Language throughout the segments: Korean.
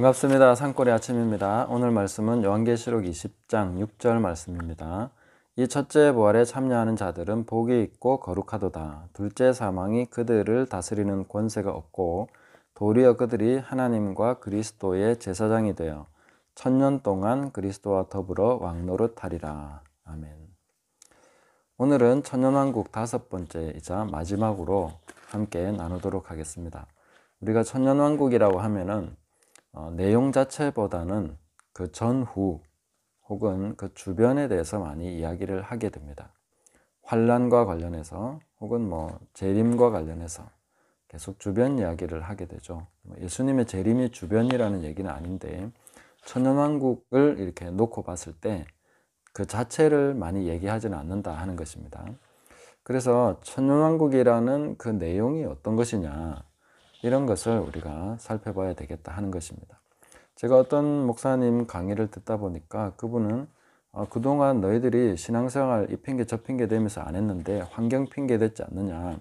반갑습니다. 산골의 아침입니다. 오늘 말씀은 요한계시록 20장 6절 말씀입니다. 이 첫째 부활에 참여하는 자들은 복이 있고 거룩하도다. 둘째 사망이 그들을 다스리는 권세가 없고 도리어 그들이 하나님과 그리스도의 제사장이 되어 천년 동안 그리스도와 더불어 왕노릇하리라. 아멘. 오늘은 천년왕국 다섯 번째이자 마지막으로 함께 나누도록 하겠습니다. 우리가 천년왕국이라고 하면은 어, 내용 자체보다는 그 전후 혹은 그 주변에 대해서 많이 이야기를 하게 됩니다. 환란과 관련해서 혹은 뭐 재림과 관련해서 계속 주변 이야기를 하게 되죠. 뭐 예수님의 재림이 주변이라는 얘기는 아닌데 천연왕국을 이렇게 놓고 봤을 때 그 자체를 많이 얘기하지는 않는다 하는 것입니다. 그래서 천연왕국이라는 그 내용이 어떤 것이냐 이런 것을 우리가 살펴봐야 되겠다 하는 것입니다. 제가 어떤 목사님 강의를 듣다 보니까 그분은 어, 그동안 너희들이 신앙생활 이 핑계 저 핑계 대면서 안 했는데 환경 핑계 됐지 않느냐.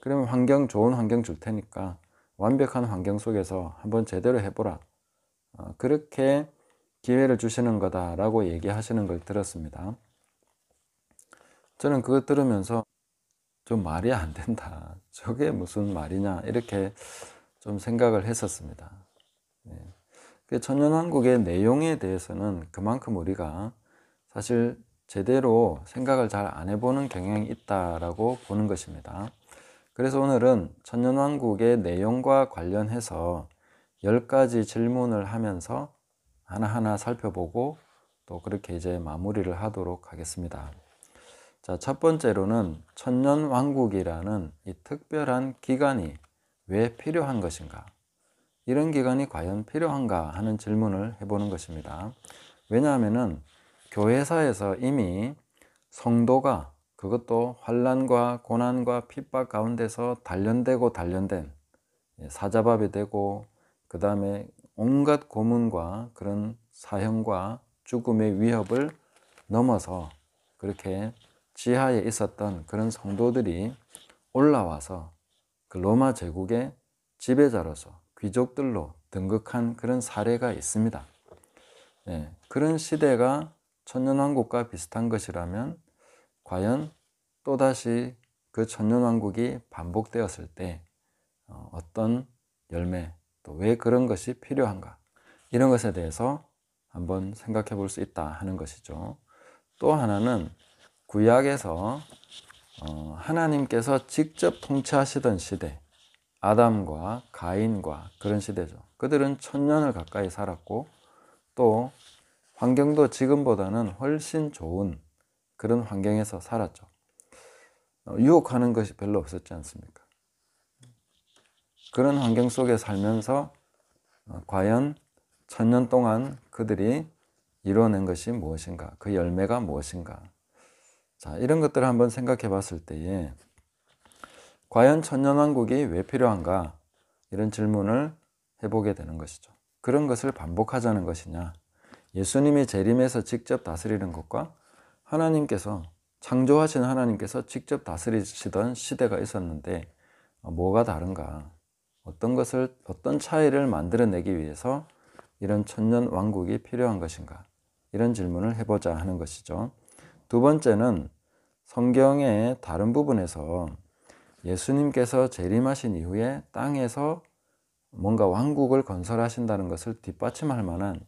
그러면 환경 좋은 환경 줄 테니까 완벽한 환경 속에서 한번 제대로 해보라. 어, 그렇게 기회를 주시는 거다라고 얘기하시는 걸 들었습니다. 저는 그것 들으면서 좀 말이 안 된다. 저게 무슨 말이냐 이렇게 좀 생각을 했었습니다. 네. 천년왕국의 내용에 대해서는 그만큼 우리가 사실 제대로 생각을 잘 안 해보는 경향이 있다라고 보는 것입니다. 그래서 오늘은 천년왕국의 내용과 관련해서 10가지 질문을 하면서 하나하나 살펴보고 또 그렇게 이제 마무리를 하도록 하겠습니다. 자, 첫 번째로는 천년 왕국이라는 이 특별한 기간이 왜 필요한 것인가? 이런 기간이 과연 필요한가 하는 질문을 해보는 것입니다. 왜냐하면은 교회사에서 이미 성도가 그것도 환란과 고난과 핍박 가운데서 단련되고 단련된 예, 사자밥이 되고 그 다음에 온갖 고문과 그런 사형과 죽음의 위협을 넘어서 그렇게 지하에 있었던 그런 성도들이 올라와서 그 로마 제국의 지배자로서 귀족들로 등극한 그런 사례가 있습니다. 예, 그런 시대가 천년왕국과 비슷한 것이라면 과연 또다시 그 천년왕국이 반복되었을 때 어, 어떤 열매 또 왜 그런 것이 필요한가 이런 것에 대해서 한번 생각해 볼 수 있다 하는 것이죠. 또 하나는 구약에서 어, 하나님께서 직접 통치하시던 시대, 아담과 가인과 그런 시대죠. 그들은 천년을 가까이 살았고 또 환경도 지금보다는 훨씬 좋은 그런 환경에서 살았죠. 어, 유혹하는 것이 별로 없었지 않습니까? 그런 환경 속에 살면서 어, 과연 천년 동안 그들이 이루낸 것이 무엇인가, 그 열매가 무엇인가 자, 이런 것들을 한번 생각해 봤을 때에 과연 천년왕국이 왜 필요한가? 이런 질문을 해보게 되는 것이죠. 그런 것을 반복하자는 것이냐? 예수님이 재림해서 직접 다스리는 것과 하나님께서 창조하신 하나님께서 직접 다스리시던 시대가 있었는데 어, 뭐가 다른가? 어떤 것을 어떤 차이를 만들어내기 위해서 이런 천년 왕국이 필요한 것인가? 이런 질문을 해보자 하는 것이죠. 두 번째는 성경의 다른 부분에서 예수님께서 재림하신 이후에 땅에서 뭔가 왕국을 건설하신다는 것을 뒷받침할 만한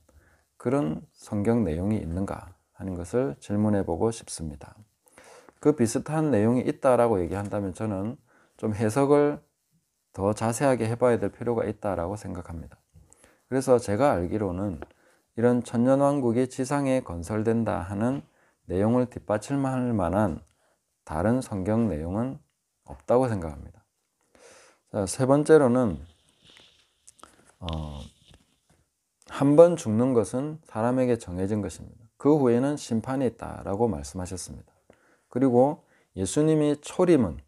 그런 성경 내용이 있는가 하는 것을 질문해 보고 싶습니다. 그 비슷한 내용이 있다라고 얘기한다면 저는 좀 해석을 더 자세하게 해봐야 될 필요가 있다라고 생각합니다. 그래서 제가 알기로는 이런 천년왕국이 지상에 건설된다 하는 내용을 뒷받침할 만한 다른 성경 내용은 없다고 생각합니다. 자, 세 번째로는 어, 한 번 죽는 것은 사람에게 정해진 것입니다. 그 후에는 심판이 있다라고 말씀하셨습니다. 그리고 예수님이 초림은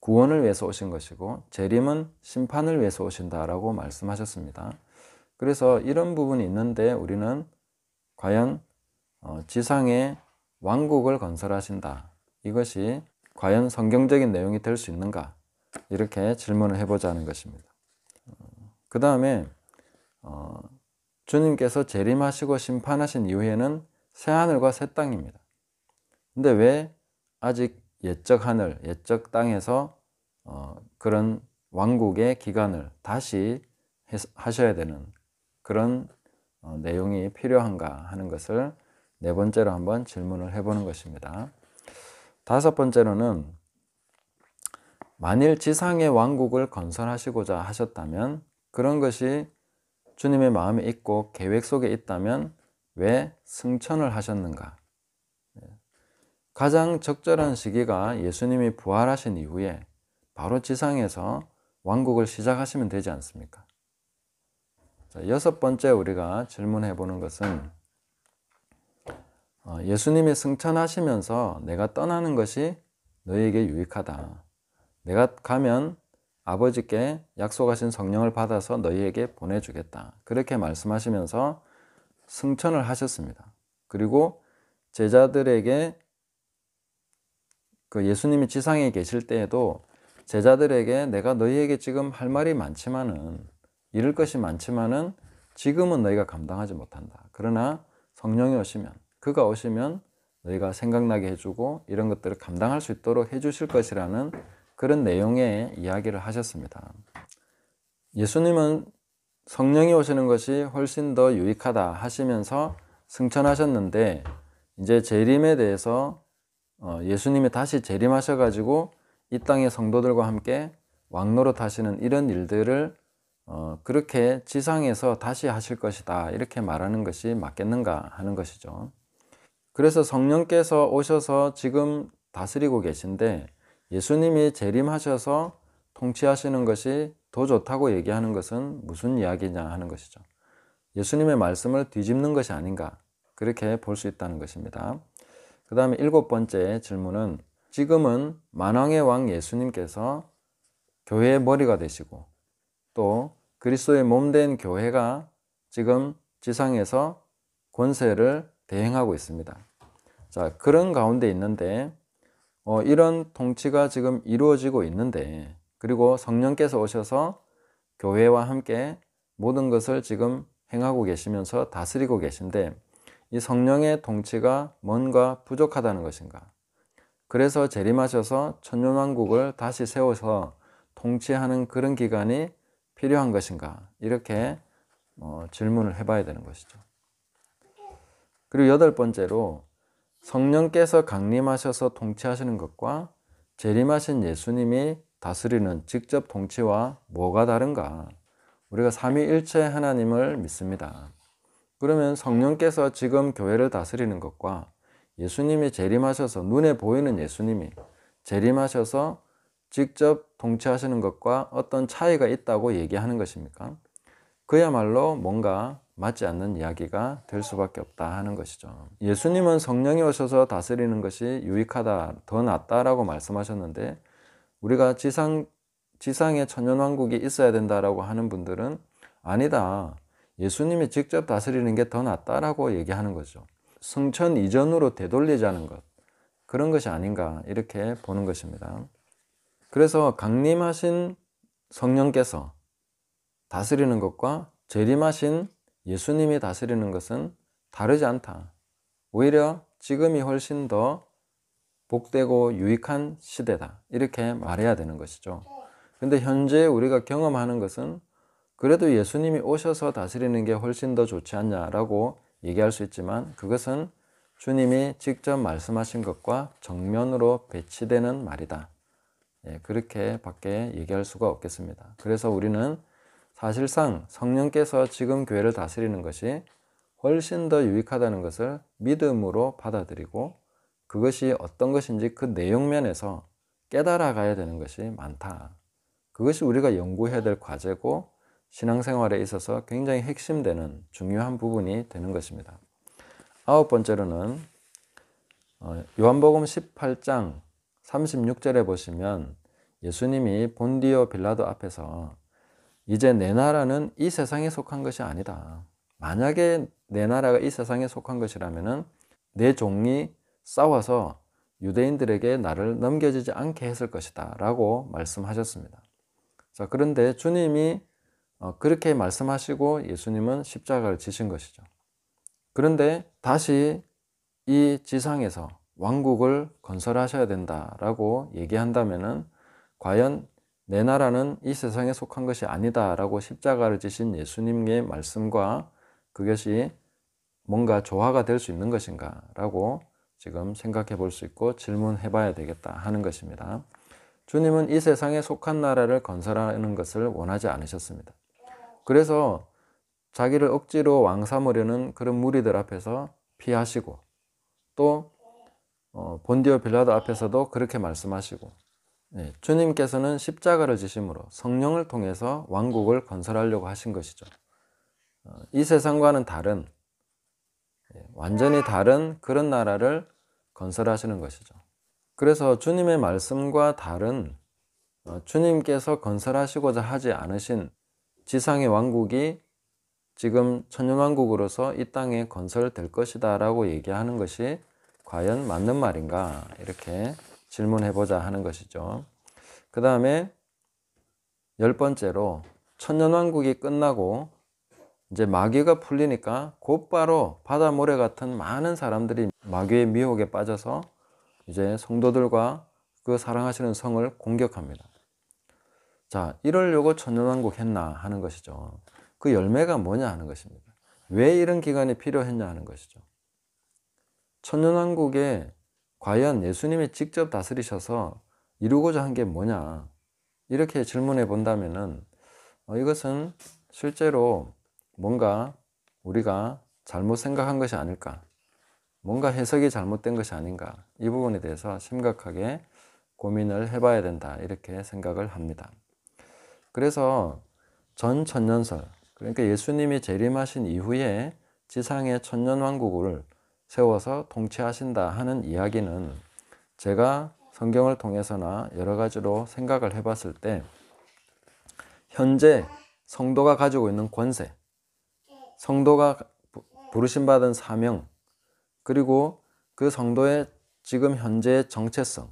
구원을 위해서 오신 것이고 재림은 심판을 위해서 오신다라고 말씀하셨습니다. 그래서 이런 부분이 있는데 우리는 과연 어, 지상에 왕국을 건설하신다. 이것이 과연 성경적인 내용이 될 수 있는가? 이렇게 질문을 해보자는 것입니다. 어, 그 다음에 어, 주님께서 재림하시고 심판하신 이후에는 새 하늘과 새 땅입니다. 근데 왜 아직 옛적 하늘, 옛적 땅에서 그런 왕국의 기간을 다시 하셔야 되는 그런 내용이 필요한가 하는 것을 네 번째로 한번 질문을 해보는 것입니다. 다섯 번째로는 만일 지상의 왕국을 건설하시고자 하셨다면 그런 것이 주님의 마음에 있고 계획 속에 있다면 왜 승천을 하셨는가? 네. 가장 적절한 시기가 예수님이 부활하신 이후에 바로 지상에서 왕국을 시작하시면 되지 않습니까? 자, 여섯 번째 우리가 질문해 보는 것은 어, 예수님이 승천하시면서 내가 떠나는 것이 너에게 희 유익하다. 내가 가면 아버지께 약속하신 성령을 받아서 너희에게 보내주겠다. 그렇게 말씀하시면서 승천을 하셨습니다. 그리고 제자들에게 그 예수님이 지상에 계실 때에도 제자들에게 내가 너희에게 지금 할 말이 많지만은 이럴 것이 많지만은 지금은 너희가 감당하지 못한다. 그러나 성령이 오시면 그가 오시면 너희가 생각나게 해주고 이런 것들을 감당할 수 있도록 해주실 것이라는 그런 내용의 이야기를 하셨습니다. 예수님은 성령이 오시는 것이 훨씬 더 유익하다 하시면서 승천하셨는데 이제 재림에 대해서 어, 예수님이 다시 재림하셔가지고 이 땅의 성도들과 함께 왕노릇 하시는 이런 일들을 어, 그렇게 지상에서 다시 하실 것이다 이렇게 말하는 것이 맞겠는가 하는 것이죠. 그래서 성령께서 오셔서 지금 다스리고 계신데 예수님이 재림하셔서 통치하시는 것이 더 좋다고 얘기하는 것은 무슨 이야기냐 하는 것이죠. 예수님의 말씀을 뒤집는 것이 아닌가 그렇게 볼 수 있다는 것입니다. 그 다음에 일곱 번째 질문은 지금은 만왕의 왕 예수님께서 교회의 머리가 되시고 또 그리스도의 몸된 교회가 지금 지상에서 권세를 대행하고 있습니다. 자, 그런 가운데 있는데 어, 이런 통치가 지금 이루어지고 있는데 그리고 성령께서 오셔서 교회와 함께 모든 것을 지금 행하고 계시면서 다스리고 계신데 이 성령의 통치가 뭔가 부족하다는 것인가? 그래서 재림하셔서 천년왕국을 다시 세워서 통치하는 그런 기간이 필요한 것인가? 이렇게 어, 질문을 해봐야 되는 것이죠. 그리고 여덟 번째로 성령께서 강림하셔서 통치하시는 것과 재림하신 예수님이 다스리는 직접 통치와 뭐가 다른가? 우리가 삼위일체 하나님을 믿습니다. 그러면 성령께서 지금 교회를 다스리는 것과 예수님이 재림하셔서 눈에 보이는 예수님이 재림하셔서 직접 통치하시는 것과 어떤 차이가 있다고 얘기하는 것입니까? 그야말로 뭔가 맞지 않는 이야기가 될 수밖에 없다 하는 것이죠. 예수님은 성령이 오셔서 다스리는 것이 유익하다, 더 낫다라고 말씀하셨는데 우리가 지상 지상에 천연왕국이 있어야 된다라고 하는 분들은 아니다. 예수님이 직접 다스리는 게 더 낫다라고 얘기하는 거죠. 승천 이전으로 되돌리자는 것. 그런 것이 아닌가 이렇게 보는 것입니다. 그래서 강림하신 성령께서 다스리는 것과 재림하신 예수님이 다스리는 것은 다르지 않다. 오히려 지금이 훨씬 더 복되고 유익한 시대다. 이렇게 말해야 되는 것이죠. 근데 현재 우리가 경험하는 것은 그래도 예수님이 오셔서 다스리는 게 훨씬 더 좋지 않냐라고 얘기할 수 있지만 그것은 주님이 직접 말씀하신 것과 정면으로 배치되는 말이다. 예, 그렇게밖에 얘기할 수가 없겠습니다. 그래서 우리는 사실상 성령께서 지금 교회를 다스리는 것이 훨씬 더 유익하다는 것을 믿음으로 받아들이고 그것이 어떤 것인지 그 내용면에서 깨달아 가야 되는 것이 많다. 그것이 우리가 연구해야 될 과제고 신앙생활에 있어서 굉장히 핵심되는 중요한 부분이 되는 것입니다. 아홉 번째로는 어, 요한복음 18장 36절에 보시면 예수님이 본디오 빌라도 앞에서 이제 내 나라는 이 세상에 속한 것이 아니다. 만약에 내 나라가 이 세상에 속한 것이라면은 내 종이 싸워서 유대인들에게 나를 넘겨지지 않게 했을 것이다. 라고 말씀하셨습니다. 자, 그런데 주님이 어, 그렇게 말씀하시고 예수님은 십자가를 지신 것이죠. 그런데 다시 이 지상에서 왕국을 건설하셔야 된다라고 얘기한다면은 과연 내 나라는 이 세상에 속한 것이 아니다 라고 십자가를 지신 예수님의 말씀과 그것이 뭔가 조화가 될 수 있는 것인가 라고 지금 생각해 볼 수 있고 질문해 봐야 되겠다 하는 것입니다. 주님은 이 세상에 속한 나라를 건설하는 것을 원하지 않으셨습니다. 그래서 자기를 억지로 왕 삼으려는 그런 무리들 앞에서 피하시고 또 어, 본디오 빌라도 앞에서도 그렇게 말씀하시고 예, 주님께서는 십자가를 지심으로 성령을 통해서 왕국을 건설하려고 하신 것이죠. 어, 이 세상과는 다른 예, 완전히 다른 그런 나라를 건설하시는 것이죠. 그래서 주님의 말씀과 다른 어, 주님께서 건설하시고자 하지 않으신 지상의 왕국이 지금 천년왕국으로서 이 땅에 건설될 것이다 라고 얘기하는 것이 과연 맞는 말인가 이렇게 질문해보자 하는 것이죠. 그 다음에 열 번째로 천년왕국이 끝나고 이제 마귀가 풀리니까 곧바로 바다 모래 같은 많은 사람들이 마귀의 미혹에 빠져서 이제 성도들과 그 사랑하시는 성을 공격합니다. 자, 이럴려고 천년왕국 했나 하는 것이죠. 그 열매가 뭐냐 하는 것입니다. 왜 이런 기간이 필요했냐 하는 것이죠. 천년왕국의 과연 예수님이 직접 다스리셔서 이루고자 한 게 뭐냐? 이렇게 질문해 본다면은 어, 이것은 실제로 뭔가 우리가 잘못 생각한 것이 아닐까? 뭔가 해석이 잘못된 것이 아닌가? 이 부분에 대해서 심각하게 고민을 해봐야 된다. 이렇게 생각을 합니다. 그래서 전 천년설, 그러니까 예수님이 재림하신 이후에 지상의 천년왕국을 세워서 통치하신다 하는 이야기는 제가 성경을 통해서나 여러 가지로 생각을 해봤을 때 현재 성도가 가지고 있는 권세, 성도가 부르심받은 사명, 그리고 그 성도의 지금 현재의 정체성,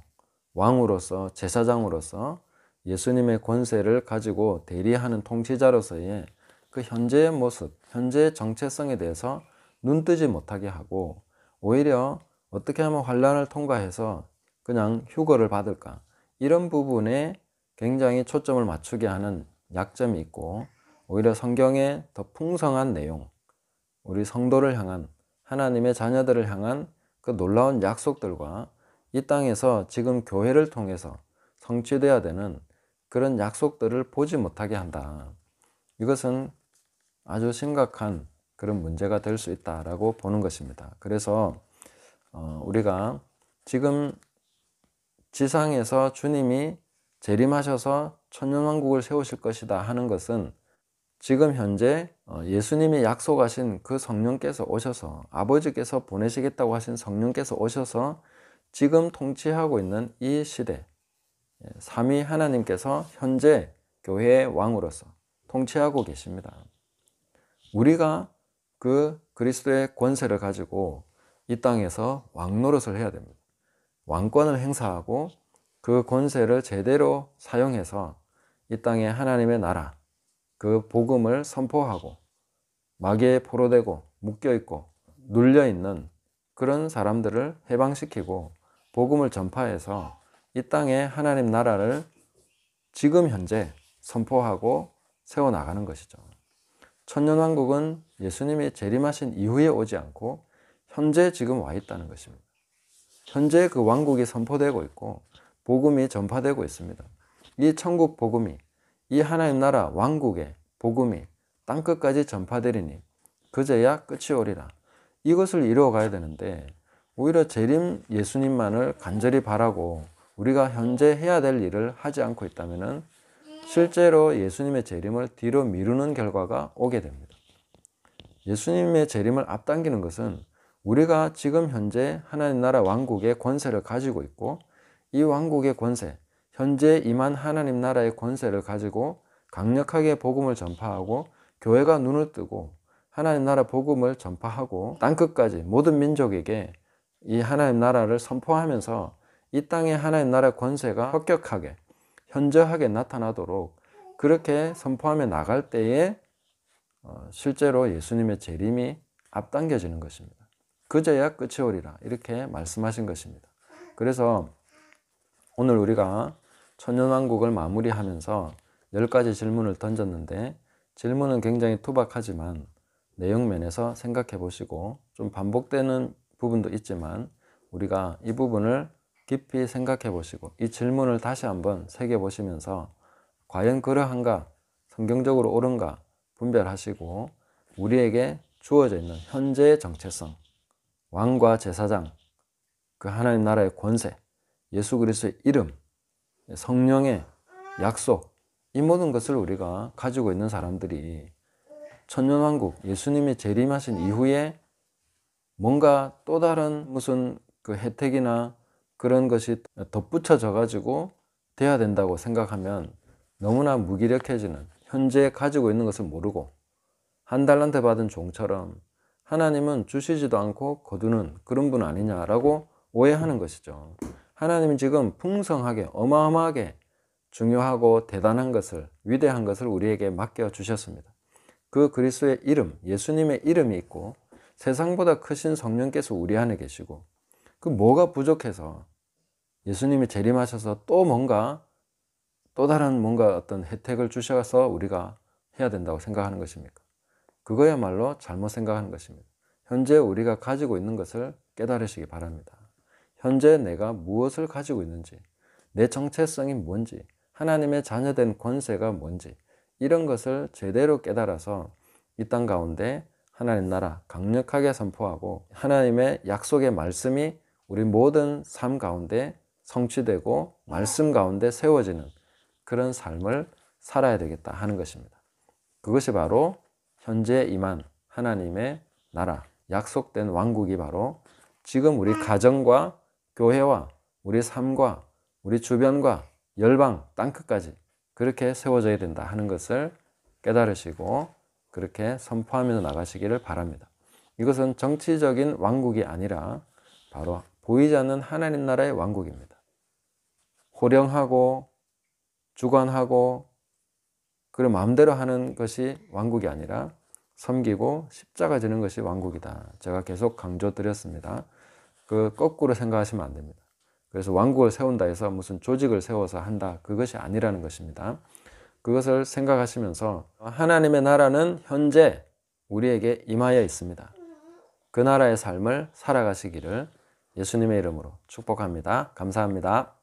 왕으로서, 제사장으로서 예수님의 권세를 가지고 대리하는 통치자로서의 그 현재의 모습, 현재의 정체성에 대해서 눈뜨지 못하게 하고 오히려 어떻게 하면 환란을 통과해서 그냥 휴거를 받을까? 이런 부분에 굉장히 초점을 맞추게 하는 약점이 있고 오히려 성경에더 풍성한 내용, 우리 성도를 향한 하나님의 자녀들을 향한 그 놀라운 약속들과 이 땅에서 지금 교회를 통해서 성취되어야 되는 그런 약속들을 보지 못하게 한다. 이것은 아주 심각한 그런 문제가 될 수 있다라고 보는 것입니다. 그래서 어, 우리가 지금 지상에서 주님이 재림하셔서 천년왕국을 세우실 것이다 하는 것은 지금 현재 어, 예수님이 약속하신 그 성령께서 오셔서 아버지께서 보내시겠다고 하신 성령께서 오셔서 지금 통치하고 있는 이 시대 예, 삼위 하나님께서 현재 교회의 왕으로서 통치하고 계십니다. 우리가 그 그리스도의 권세를 가지고 이 땅에서 왕 노릇을 해야 됩니다. 왕권을 행사하고 그 권세를 제대로 사용해서 이 땅에 하나님의 나라, 그 복음을 선포하고 마귀에 포로되고 묶여있고 눌려있는 그런 사람들을 해방시키고 복음을 전파해서 이 땅에 하나님 나라를 지금 현재 선포하고 세워나가는 것이죠. 천년왕국은 예수님이 재림하신 이후에 오지 않고 현재 지금 와 있다는 것입니다. 현재 그 왕국이 선포되고 있고 복음이 전파되고 있습니다. 이 천국 복음이 이 하나님 나라 왕국의 복음이 땅 끝까지 전파되리니 그제야 끝이 오리라. 이것을 이루어 가야 되는데 오히려 재림 예수님만을 간절히 바라고 우리가 현재 해야 될 일을 하지 않고 있다면 실제로 예수님의 재림을 뒤로 미루는 결과가 오게 됩니다. 예수님의 재림을 앞당기는 것은 우리가 지금 현재 하나님 나라 왕국의 권세를 가지고 있고 이 왕국의 권세, 현재 임한 하나님 나라의 권세를 가지고 강력하게 복음을 전파하고 교회가 눈을 뜨고 하나님 나라 복음을 전파하고 땅 끝까지 모든 민족에게 이 하나님 나라를 선포하면서 이땅에 하나님 나라 의 권세가 혁격하게 현저하게 나타나도록 그렇게 선포하며 나갈 때에 어, 실제로 예수님의 재림이 앞당겨지는 것입니다. 그제야 끝이 오리라 이렇게 말씀하신 것입니다. 그래서 오늘 우리가 천년왕국을 마무리하면서 열 가지 질문을 던졌는데 질문은 굉장히 투박하지만 내용면에서 생각해 보시고 좀 반복되는 부분도 있지만 우리가 이 부분을 깊이 생각해 보시고 이 질문을 다시 한번 새겨 보시면서 과연 그러한가 성경적으로 옳은가 분별하시고 우리에게 주어져 있는 현재의 정체성 왕과 제사장 그 하나님 나라의 권세 예수 그리스도의 이름 성령의 약속 이 모든 것을 우리가 가지고 있는 사람들이 천년왕국 예수님이 재림하신 이후에 뭔가 또 다른 무슨 그 혜택이나 그런 것이 덧붙여져 가지고 돼야 된다고 생각하면 너무나 무기력해지는 현재 가지고 있는 것을 모르고 한 달란트 받은 종처럼 하나님은 주시지도 않고 거두는 그런 분 아니냐라고 오해하는 것이죠. 하나님은 지금 풍성하게 어마어마하게 중요하고 대단한 것을 위대한 것을 우리에게 맡겨 주셨습니다. 그 그리스도의 이름, 예수님의 이름이 있고 세상보다 크신 성령께서 우리 안에 계시고 그 뭐가 부족해서 예수님이 재림하셔서 또 뭔가 또 다른 뭔가 어떤 혜택을 주셔서 우리가 해야 된다고 생각하는 것입니까? 그거야말로 잘못 생각하는 것입니다. 현재 우리가 가지고 있는 것을 깨달으시기 바랍니다. 현재 내가 무엇을 가지고 있는지, 내 정체성이 뭔지, 하나님의 자녀된 권세가 뭔지, 이런 것을 제대로 깨달아서 이 땅 가운데 하나님 나라 강력하게 선포하고 하나님의 약속의 말씀이 우리 모든 삶 가운데 성취되고 말씀 가운데 세워지는 그런 삶을 살아야 되겠다 하는 것입니다. 그것이 바로 현재 임한 하나님의 나라, 약속된 왕국이 바로 지금 우리 가정과 교회와 우리 삶과 우리 주변과 열방, 땅끝까지 그렇게 세워져야 된다 하는 것을 깨달으시고 그렇게 선포하면서 나가시기를 바랍니다. 이것은 정치적인 왕국이 아니라 바로 보이지않는 하나님 나라의 왕국입니다. 호령하고 주관하고 그를 마음대로 하는 것이 왕국이 아니라 섬기고 십자가 지는 것이 왕국이다. 제가 계속 강조드렸습니다. 그 거꾸로 생각하시면 안 됩니다. 그래서 왕국을 세운다 해서 무슨 조직을 세워서 한다. 그것이 아니라는 것입니다. 그것을 생각하시면서 하나님의 나라는 현재 우리에게 임하여 있습니다. 그 나라의 삶을 살아가시기를 예수님의 이름으로 축복합니다. 감사합니다.